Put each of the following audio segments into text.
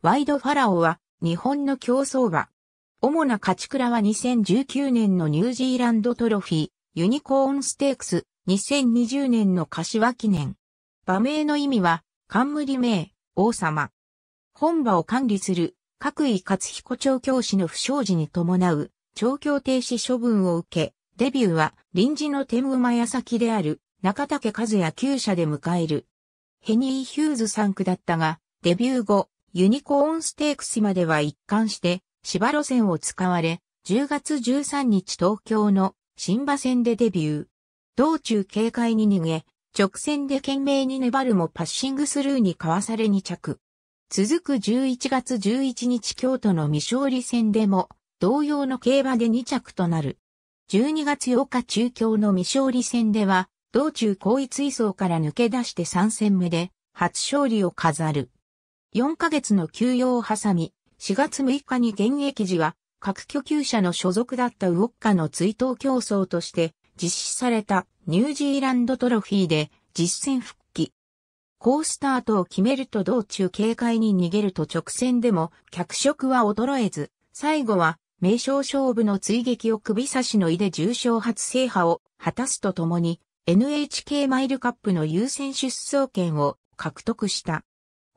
ワイドファラオは日本の競争馬。主な勝ち倉は2019年のニュージーランドトロフィー、ユニコーンステークス、2020年の柏記念。馬名の意味は、冠名、王様。本馬を管理する、各位勝彦調教師の不祥事に伴う、調教停止処分を受け、デビューは臨時の天馬矢先である、中竹和也旧社で迎える。ヘニー・ヒューズ3区だったが、デビュー後、ユニコーンステークスまでは一貫して芝路線を使われ、10月13日東京の新馬線でデビュー。道中警戒に逃げ、直線で懸命に粘るもパッシングスルーにかわされ2着。続く11月11日京都の未勝利戦でも、同様の競馬で2着となる。12月8日中京の未勝利戦では、道中後位追走から抜け出して3戦目で、初勝利を飾る。4ヶ月の休養を挟み、4月6日に現役時は、各居級者の所属だったウォッカの追悼競争として実施されたニュージーランドトロフィーで実戦復帰。ースタートを決めると道中警戒に逃げると直線でも脚色は衰えず、最後は名称勝負の追撃を首差しのいで重傷初制覇を果たすとともに NHK マイルカップの優先出走権を獲得した。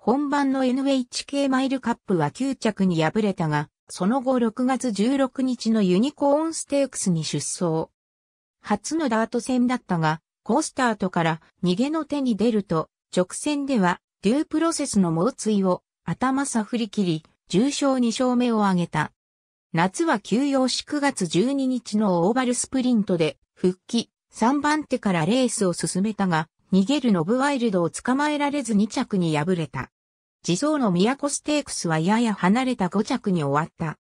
本番の NHK マイルカップは9着に敗れたが、その後6月16日のユニコーンステークスに出走。初のダート戦だったが、コースタートから逃げの手に出ると、直線ではデュープロセスの猛追を頭さ振り切り、重賞2勝目を挙げた。夏は休養し9月12日のオーバルスプリントで復帰、3番手からレースを進めたが、逃げるノブワイルドを捕まえられず2着に敗れた。自走の都ステークスはやや離れた5着に終わった。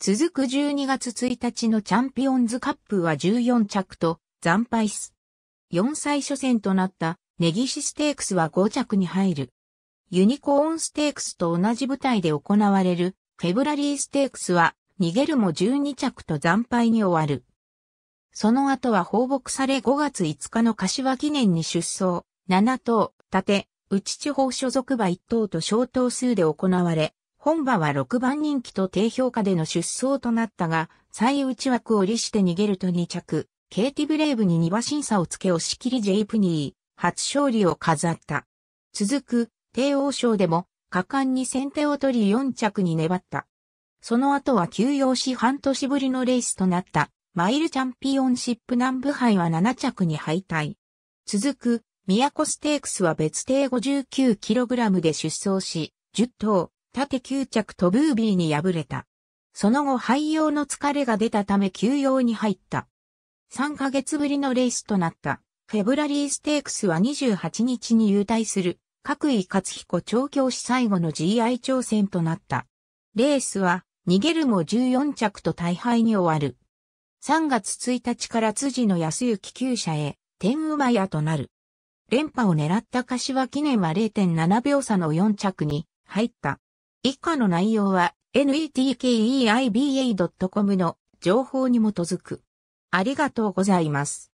続く12月1日のチャンピオンズカップは14着と惨敗す。4歳初戦となったネギシステークスは5着に入る。ユニコーンステークスと同じ舞台で行われるフェブラリーステークスは逃げるも12着と惨敗に終わる。その後は放牧され5月5日の柏記念に出走、7頭、盾、内地方所属馬1頭と小頭数で行われ、本馬は6番人気と低評価での出走となったが、最内枠を利して逃げると2着、ケイティブレイブに2馬審査をつけ押し切りジェイプニー、初勝利を飾った。続く、帝王賞でも、果敢に先手を取り4着に粘った。その後は休養し半年ぶりのレースとなった、マイルチャンピオンシップ南部杯は7着に敗退。続く、宮古ステークスは別艇 59kg で出走し、10頭、縦9着とブービーに敗れた。その後廃用の疲れが出たため休養に入った。3ヶ月ぶりのレースとなった。フェブラリーステークスは28日に優退する、各位勝彦調教師最後の GI 挑戦となった。レースは、逃げるも14着と大敗に終わる。3月1日から辻野康幸厩社へ、天馬屋となる。連覇を狙った柏記念は0.7秒差の4着に入った。以下の内容は netkeiba.com の情報に基づく。ありがとうございます。